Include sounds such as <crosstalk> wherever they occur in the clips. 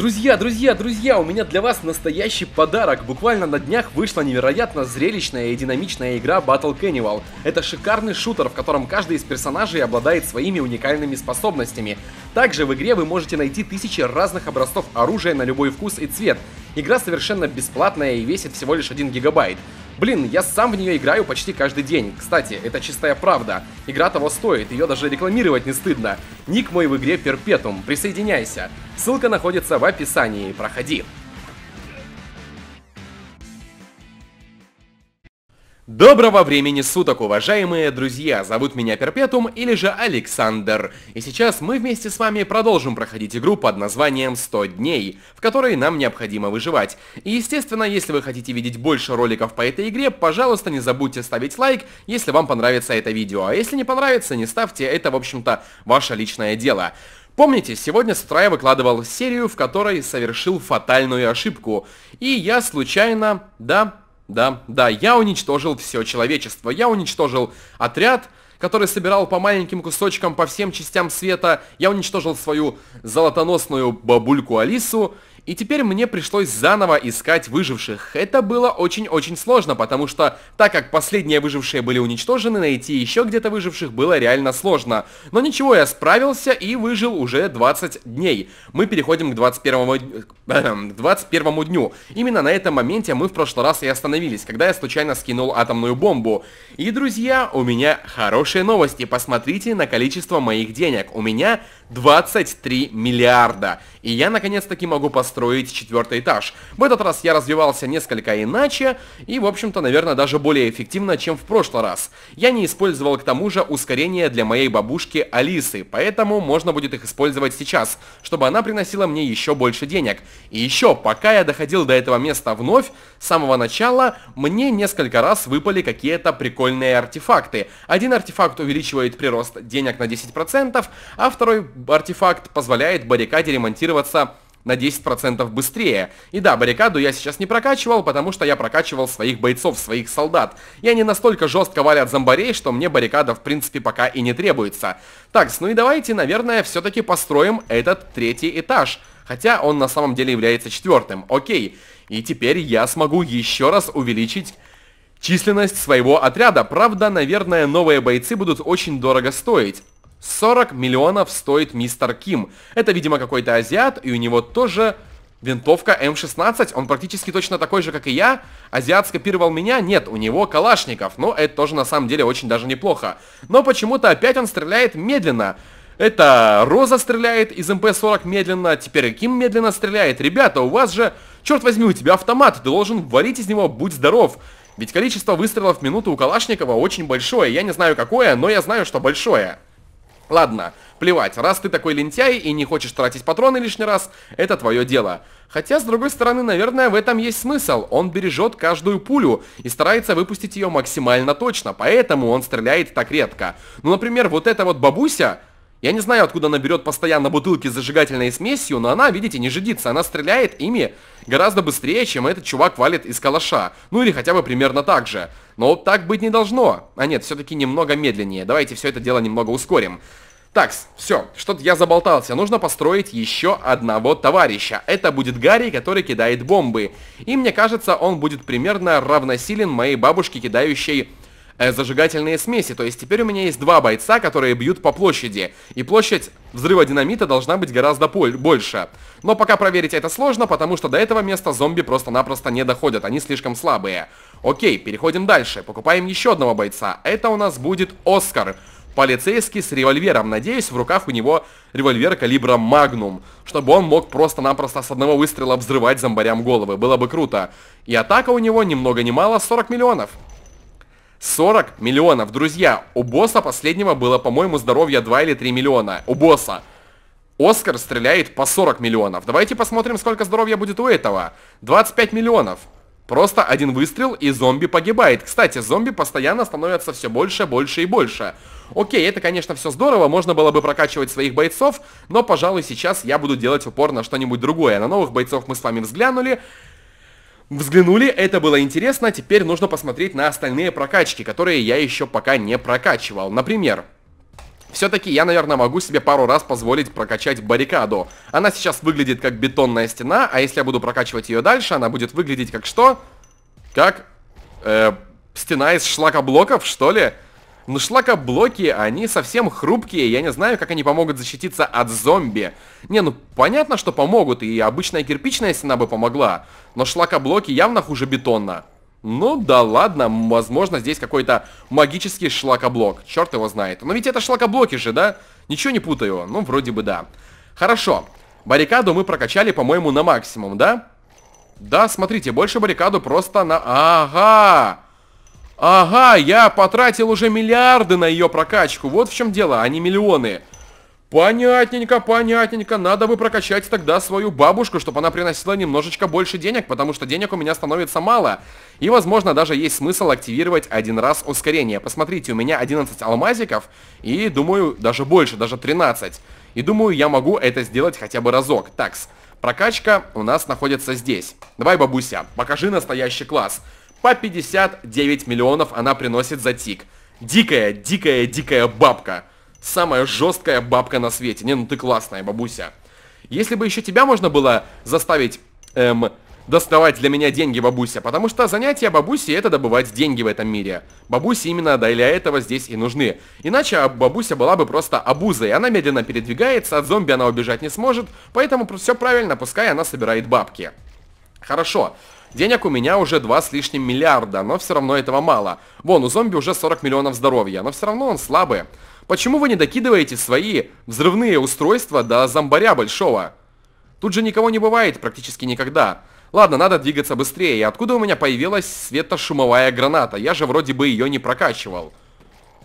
Друзья, друзья, друзья, у меня для вас настоящий подарок. Буквально на днях вышла невероятно зрелищная и динамичная игра Battle Cannibal. Это шикарный шутер, в котором каждый из персонажей обладает своими уникальными способностями. Также в игре вы можете найти тысячи разных образцов оружия на любой вкус и цвет. Игра совершенно бесплатная и весит всего лишь 1 гигабайт. Блин, я сам в нее играю почти каждый день. Кстати, это чистая правда. Игра того стоит, ее даже рекламировать не стыдно. Ник мой в игре Перпетум, присоединяйся. Ссылка находится в описании, проходи. Доброго времени суток, уважаемые друзья! Зовут меня Перпетум или же Александр. И сейчас мы вместе с вами продолжим проходить игру под названием «100 дней», в которой нам необходимо выживать. И естественно, если вы хотите видеть больше роликов по этой игре, пожалуйста, не забудьте ставить лайк, если вам понравится это видео. А если не понравится, не ставьте, это, в общем-то, ваше личное дело. Помните, сегодня с утра я выкладывал серию, в которой совершил фатальную ошибку. И я случайно, да, да, да, я уничтожил все человечество. Я уничтожил отряд, который собирал по маленьким кусочкам по всем частям света. Я уничтожил свою золотоносную бабульку Алису. И теперь мне пришлось заново искать выживших. Это было очень-очень сложно, потому что, так как последние выжившие были уничтожены, найти еще где-то выживших было реально сложно. Но ничего, я справился и выжил уже 20 дней. Мы переходим к 21, эм, к 21 дню. Именно на этом моменте мы в прошлый раз и остановились, когда я случайно скинул атомную бомбу. И, друзья, у меня хорошие новости. Посмотрите на количество моих денег. У меня 23 миллиарда. И я, наконец-таки, могу посмотреть построить четвертый этаж. В этот раз я развивался несколько иначе и, в общем-то, наверное, даже более эффективно, чем в прошлый раз. Я не использовал к тому же ускорение для моей бабушки Алисы, поэтому можно будет их использовать сейчас, чтобы она приносила мне еще больше денег. И еще, пока я доходил до этого места вновь, с самого начала мне несколько раз выпали какие-то прикольные артефакты. Один артефакт увеличивает прирост денег на 10%, а второй артефакт позволяет баррикаде ремонтироваться на 10% быстрее. И да, баррикаду я сейчас не прокачивал, потому что я прокачивал своих бойцов, своих солдат. И они настолько жестко валят зомбарей, что мне баррикада в принципе пока и не требуется. Так, ну и давайте, наверное, все-таки построим этот третий этаж. Хотя он на самом деле является четвертым. Окей. И теперь я смогу еще раз увеличить численность своего отряда. Правда, наверное, новые бойцы будут очень дорого стоить. 40 миллионов стоит мистер Ким. Это, видимо, какой-то азиат, и у него тоже винтовка М16. Он практически точно такой же, как и я. Азиат скопировал меня? Нет, у него калашников. Но это тоже на самом деле очень даже неплохо. Но почему-то опять он стреляет медленно. Это Роза стреляет из МП-40 медленно, теперь Ким медленно стреляет. Ребята, у вас же, черт возьми, у тебя автомат, ты должен валить из него, будь здоров. Ведь количество выстрелов в минуту у Калашникова очень большое. Я не знаю какое, но я знаю, что большое. Ладно, плевать, раз ты такой лентяй и не хочешь тратить патроны лишний раз, это твое дело. Хотя, с другой стороны, наверное, в этом есть смысл. Он бережет каждую пулю и старается выпустить ее максимально точно, поэтому он стреляет так редко. Ну, например, вот эта вот бабуся, я не знаю, откуда она берет постоянно бутылки с зажигательной смесью, но она, видите, не жидится. Она стреляет ими гораздо быстрее, чем этот чувак валит из калаша. Ну или хотя бы примерно так же. Но так быть не должно. А нет, все-таки немного медленнее. Давайте все это дело немного ускорим. Так, все, что-то я заболтался. Нужно построить еще одного товарища. Это будет Гарри, который кидает бомбы. И мне кажется, он будет примерно равносилен моей бабушке, кидающей Э, зажигательные смеси. То есть теперь у меня есть два бойца, которые бьют по площади. И площадь взрыва динамита должна быть гораздо больше. Но пока проверить это сложно, потому что до этого места зомби просто-напросто не доходят. Они слишком слабые. Окей, переходим дальше. Покупаем еще одного бойца. Это у нас будет Оскар. Полицейский с револьвером. Надеюсь, в руках у него револьвер калибра «Магнум», чтобы он мог просто-напросто с одного выстрела взрывать зомбарям головы. Было бы круто. И атака у него ни много ни мало 40 миллионов. 40 миллионов. Друзья, у босса последнего было, по-моему, здоровья 2 или 3 миллиона. У босса. Оскар стреляет по 40 миллионов. Давайте посмотрим, сколько здоровья будет у этого. 25 миллионов. Просто один выстрел, и зомби погибает. Кстати, зомби постоянно становятся все больше, больше и больше. Окей, это, конечно, все здорово, можно было бы прокачивать своих бойцов, но, пожалуй, сейчас я буду делать упор на что-нибудь другое. На новых бойцов мы с вами взглянули. Взглянули, это было интересно, теперь нужно посмотреть на остальные прокачки, которые я еще пока не прокачивал. Например, все-таки я, наверное, могу себе пару раз позволить прокачать баррикаду. Она сейчас выглядит как бетонная стена, а если я буду прокачивать ее дальше, она будет выглядеть как что? Как э, стена из шлакоблоков, что ли? Но шлакоблоки, они совсем хрупкие, я не знаю, как они помогут защититься от зомби. Не, ну понятно, что помогут, и обычная кирпичная стена бы помогла, но шлакоблоки явно хуже бетонна. Ну да ладно, возможно здесь какой-то магический шлакоблок, черт его знает. Но ведь это шлакоблоки же, да? Ничего не путаю, ну вроде бы да. Хорошо, баррикаду мы прокачали, по-моему, на максимум, да? Да, смотрите, больше баррикаду просто на... Ага! Ага, я потратил уже миллиарды на ее прокачку. Вот в чем дело, а не миллионы. Понятненько, понятненько. Надо бы прокачать тогда свою бабушку, чтобы она приносила немножечко больше денег, потому что денег у меня становится мало. И, возможно, даже есть смысл активировать один раз ускорение. Посмотрите, у меня 11 алмазиков, и, думаю, даже больше, даже 13. И, думаю, я могу это сделать хотя бы разок. Такс. Прокачка у нас находится здесь. Давай, бабуся, покажи настоящий класс. По 59 миллионов она приносит за тик. Дикая, дикая, дикая бабка. Самая жесткая бабка на свете. Не, ну ты классная, бабуся. Если бы еще тебя можно было заставить, эм, доставать для меня деньги, бабуся. Потому что занятие бабуси это добывать деньги в этом мире. Бабуси именно для этого здесь и нужны. Иначе а бабуся была бы просто обузой. Она медленно передвигается, от зомби она убежать не сможет. Поэтому все правильно, пускай она собирает бабки. Хорошо. Денег у меня уже 2 с лишним миллиарда, но все равно этого мало. Вон, у зомби уже 40 миллионов здоровья, но все равно он слабый. Почему вы не докидываете свои взрывные устройства до зомбаря большого? Тут же никого не бывает практически никогда. Ладно, надо двигаться быстрее. Откуда у меня появилась светошумовая граната? Я же вроде бы ее не прокачивал.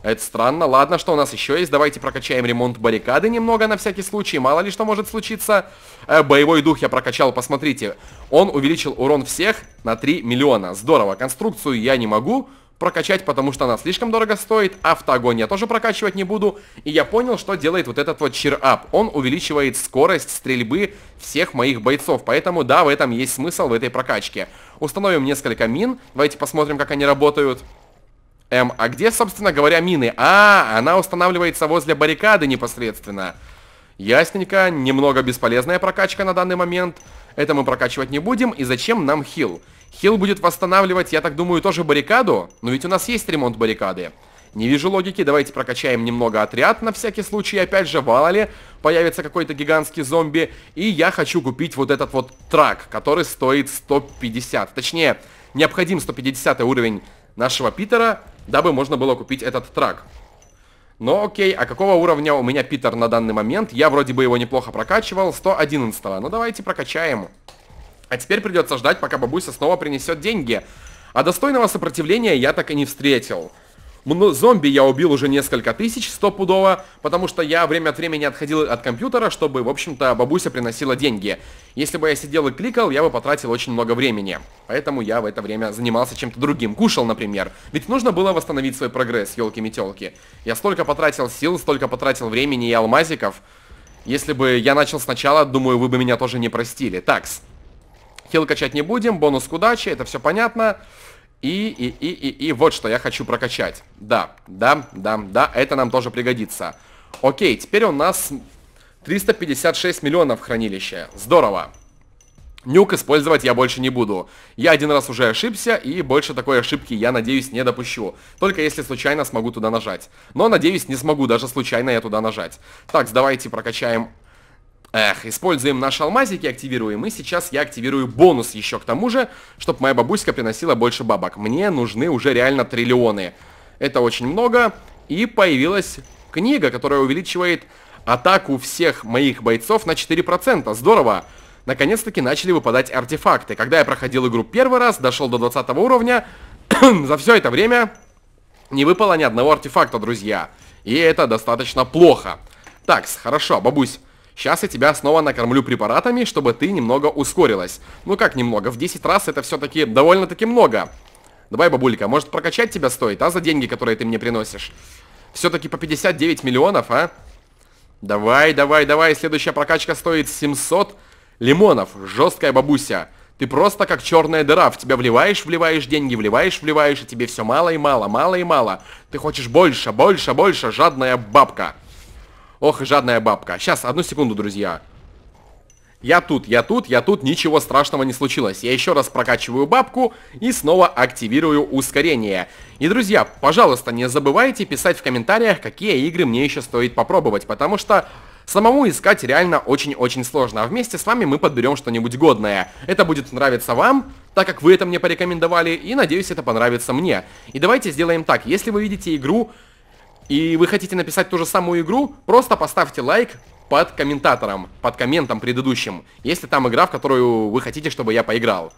Это странно. Ладно, что у нас еще есть? Давайте прокачаем ремонт баррикады немного на всякий случай. Мало ли что может случиться. Э, боевой дух я прокачал, посмотрите. Он увеличил урон всех на 3 миллиона. Здорово. Конструкцию я не могу прокачать, потому что она слишком дорого стоит. Автоогонь я тоже прокачивать не буду. И я понял, что делает вот этот вот чир-ап. Он увеличивает скорость стрельбы всех моих бойцов. Поэтому да, в этом есть смысл в этой прокачке. Установим несколько мин. Давайте посмотрим, как они работают. Эм, а где, собственно говоря, мины? А, она устанавливается возле баррикады непосредственно. Ясненько, немного бесполезная прокачка на данный момент. Это мы прокачивать не будем. И зачем нам хил? Хил будет восстанавливать, я так думаю, тоже баррикаду. Но ведь у нас есть ремонт баррикады. Не вижу логики, давайте прокачаем немного отряд на всякий случай. Опять же, мало ли, появится какой-то гигантский зомби. И я хочу купить вот этот вот трак, который стоит 150. Точнее, необходим 150 уровень нашего Питера дабы можно было купить этот трак. Но окей, а какого уровня у меня Питер на данный момент? Я вроде бы его неплохо прокачивал, 111 -го. Ну давайте прокачаем. А теперь придется ждать, пока бабуся снова принесет деньги. А достойного сопротивления я так и не встретил. Зомби я убил уже несколько тысяч стопудово, потому что я время от времени отходил от компьютера, чтобы, в общем-то, бабуся приносила деньги. Если бы я сидел и кликал, я бы потратил очень много времени. Поэтому я в это время занимался чем-то другим. Кушал, например. Ведь нужно было восстановить свой прогресс, елки-метелки. Я столько потратил сил, столько потратил времени и алмазиков. Если бы я начал сначала, думаю, вы бы меня тоже не простили. Такс. Хил качать не будем, бонус к удаче, это все понятно. Понятно. И, и, и, и, и вот что я хочу прокачать. Да, да, да, да, это нам тоже пригодится. Окей, теперь у нас 356 миллионов хранилища. Здорово. Нюк использовать я больше не буду. Я один раз уже ошибся, и больше такой ошибки я, надеюсь, не допущу. Только если случайно смогу туда нажать. Но, надеюсь, не смогу даже случайно я туда нажать. Так, давайте прокачаем Эх, используем наши алмазики, активируем. И сейчас я активирую бонус еще к тому же, чтобы моя бабуська приносила больше бабок. Мне нужны уже реально триллионы. Это очень много. И появилась книга, которая увеличивает атаку всех моих бойцов на 4%. Здорово! Наконец-таки начали выпадать артефакты. Когда я проходил игру первый раз, дошел до 20 уровня, <clears throat> за все это время не выпало ни одного артефакта, друзья. И это достаточно плохо. Так, хорошо, бабусь. Сейчас я тебя снова накормлю препаратами, чтобы ты немного ускорилась. Ну как немного, в 10 раз это все-таки довольно-таки много. Давай, бабулька, может прокачать тебя стоит, а, за деньги, которые ты мне приносишь? Все-таки по 59 миллионов, а? Давай, давай, давай, следующая прокачка стоит 700 лимонов. Жесткая бабуся. Ты просто как черная дыра, в тебя вливаешь, вливаешь деньги, вливаешь, вливаешь, и тебе все мало и мало, мало и мало. Ты хочешь больше, больше, больше, жадная бабка. Ох, жадная бабка. Сейчас, одну секунду, друзья. Я тут, я тут, я тут, ничего страшного не случилось. Я еще раз прокачиваю бабку и снова активирую ускорение. И, друзья, пожалуйста, не забывайте писать в комментариях, какие игры мне еще стоит попробовать, потому что... Самому искать реально очень-очень сложно, а вместе с вами мы подберем что-нибудь годное. Это будет нравиться вам, так как вы это мне порекомендовали, и надеюсь, это понравится мне. И давайте сделаем так, если вы видите игру, и вы хотите написать ту же самую игру, просто поставьте лайк под комментатором, под комментом предыдущим, если там игра, в которую вы хотите, чтобы я поиграл.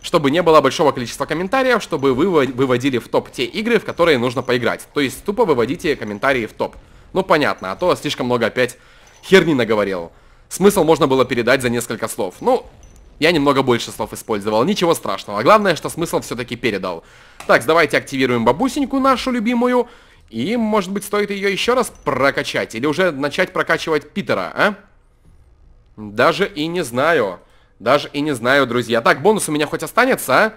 Чтобы не было большого количества комментариев, чтобы вы выводили в топ те игры, в которые нужно поиграть. То есть тупо выводите комментарии в топ. Ну понятно, а то слишком много опять херни наговорил. Смысл можно было передать за несколько слов. Ну, я немного больше слов использовал, ничего страшного. Главное, что смысл все-таки передал. Так, давайте активируем бабусеньку нашу любимую и, может быть, стоит ее еще раз прокачать? Или уже начать прокачивать Питера, а? Даже и не знаю. Даже и не знаю, друзья. Так, бонус у меня хоть останется, а?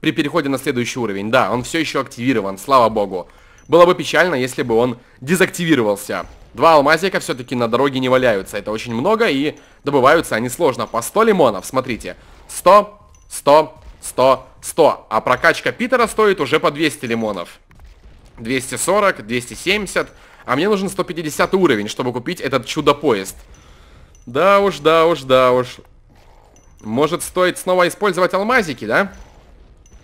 При переходе на следующий уровень. Да, он все еще активирован, слава богу. Было бы печально, если бы он дезактивировался. Два алмазика все-таки на дороге не валяются. Это очень много, и добываются они сложно. По 100 лимонов, смотрите. 100, 100, 100, 100. А прокачка Питера стоит уже по 200 лимонов. 240, 270. А мне нужен 150 уровень, чтобы купить этот чудо-поезд. Да уж, да уж, да уж. Может, стоит снова использовать алмазики, да?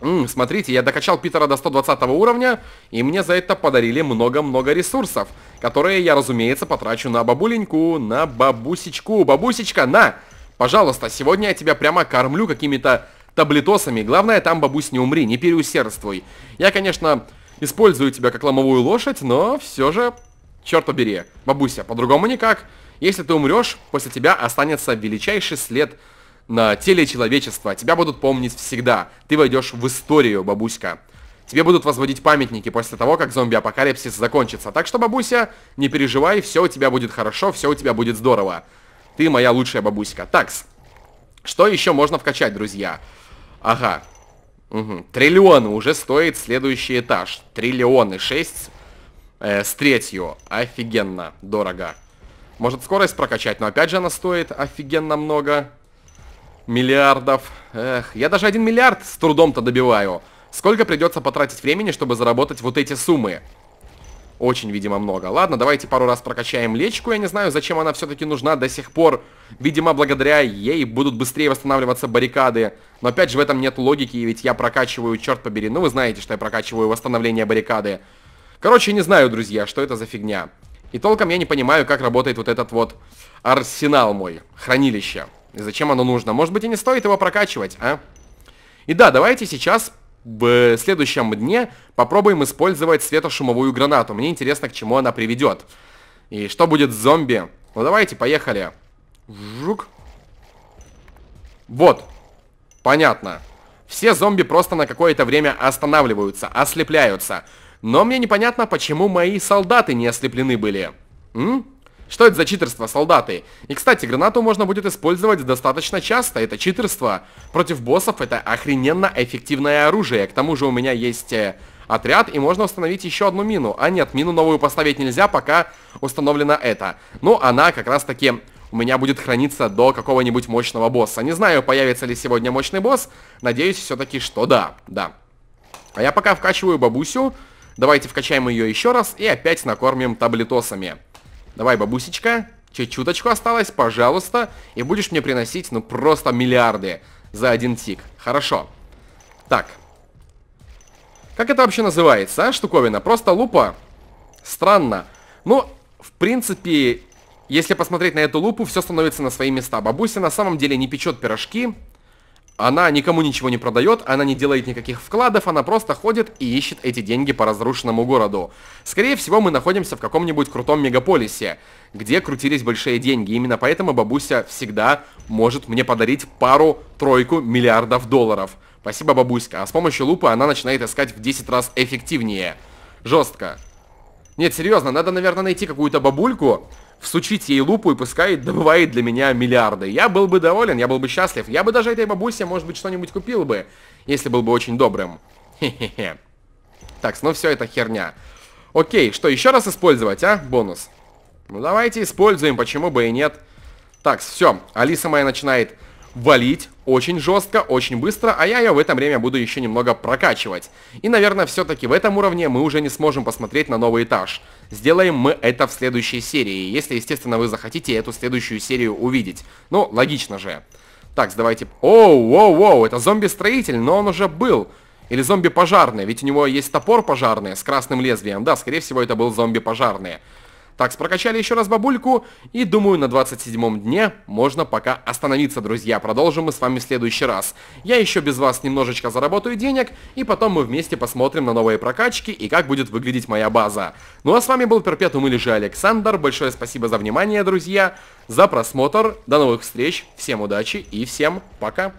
Ммм, смотрите, я докачал Питера до 120 уровня, и мне за это подарили много-много ресурсов, которые я, разумеется, потрачу на бабуленьку, на бабусечку. Бабусечка, на! Пожалуйста, сегодня я тебя прямо кормлю какими-то таблетосами. Главное, там, бабусь, не умри, не переусердствуй. Я, конечно, Использую тебя как ломовую лошадь, но все же... Черт побери, бабуся, по-другому никак. Если ты умрешь, после тебя останется величайший след на теле человечества. Тебя будут помнить всегда. Ты войдешь в историю, бабуська. Тебе будут возводить памятники после того, как зомби-апокалипсис закончится. Так что, бабуся, не переживай, все у тебя будет хорошо, все у тебя будет здорово. Ты моя лучшая бабуська. Такс. Что еще можно вкачать, друзья? Ага. Угу. Триллионы уже стоит следующий этаж. Триллионы шесть э, с третью. Офигенно дорого. Может скорость прокачать, но опять же она стоит офигенно много миллиардов. Эх, я даже один миллиард с трудом-то добиваю. Сколько придется потратить времени, чтобы заработать вот эти суммы? Очень, видимо, много. Ладно, давайте пару раз прокачаем лечку. Я не знаю, зачем она все-таки нужна до сих пор. Видимо, благодаря ей будут быстрее восстанавливаться баррикады. Но опять же, в этом нет логики, ведь я прокачиваю, черт побери. Ну, вы знаете, что я прокачиваю восстановление баррикады. Короче, не знаю, друзья, что это за фигня. И толком я не понимаю, как работает вот этот вот арсенал мой. Хранилище. И зачем оно нужно? Может быть, и не стоит его прокачивать, а? И да, давайте сейчас в следующем дне попробуем использовать светошумовую гранату. Мне интересно, к чему она приведет. И что будет с зомби? Ну давайте, поехали. Жук. Вот. Понятно. Все зомби просто на какое-то время останавливаются, ослепляются. Но мне непонятно, почему мои солдаты не ослеплены были. М? Что это за читерство, солдаты? И, кстати, гранату можно будет использовать достаточно часто, это читерство. Против боссов это охрененно эффективное оружие. К тому же у меня есть э, отряд, и можно установить еще одну мину. А нет, мину новую поставить нельзя, пока установлена эта. Но ну, она как раз таки у меня будет храниться до какого-нибудь мощного босса. Не знаю, появится ли сегодня мощный босс, надеюсь все-таки, что да, да. А я пока вкачиваю бабусю, давайте вкачаем ее еще раз и опять накормим таблетосами. Давай, бабусечка, чуть-чуточку осталось, пожалуйста, и будешь мне приносить, ну, просто миллиарды за один тик. Хорошо. Так. Как это вообще называется, а, штуковина? Просто лупа? Странно. Ну, в принципе, если посмотреть на эту лупу, все становится на свои места. Бабуся на самом деле не печет пирожки, она никому ничего не продает, она не делает никаких вкладов, она просто ходит и ищет эти деньги по разрушенному городу. Скорее всего, мы находимся в каком-нибудь крутом мегаполисе, где крутились большие деньги. Именно поэтому бабуся всегда может мне подарить пару-тройку миллиардов долларов. Спасибо, бабуська. А с помощью лупы она начинает искать в 10 раз эффективнее. Жестко. Нет, серьезно, надо, наверное, найти какую-то бабульку, всучить ей лупу и пускай добывает для меня миллиарды. Я был бы доволен, я был бы счастлив. Я бы даже этой бабусе, может быть, что-нибудь купил бы, если был бы очень добрым. Хе-хе-хе. Так, ну все это херня. Окей, что, еще раз использовать, а? Бонус. Ну давайте используем, почему бы и нет. Так, все, Алиса моя начинает валить очень жестко, очень быстро, а я ее в это время буду еще немного прокачивать. И, наверное, все-таки в этом уровне мы уже не сможем посмотреть на новый этаж. Сделаем мы это в следующей серии, если, естественно, вы захотите эту следующую серию увидеть. Ну, логично же. Так, давайте... Оу, оу, оу, это зомби-строитель, но он уже был. Или зомби-пожарный, ведь у него есть топор пожарный с красным лезвием. Да, скорее всего, это был зомби-пожарный. Так, прокачали еще раз бабульку, и думаю, на 27-м дне можно пока остановиться, друзья. Продолжим мы с вами в следующий раз. Я еще без вас немножечко заработаю денег, и потом мы вместе посмотрим на новые прокачки и как будет выглядеть моя база. Ну а с вами был Перпетум или же Александр. Большое спасибо за внимание, друзья, за просмотр. До новых встреч, всем удачи и всем пока.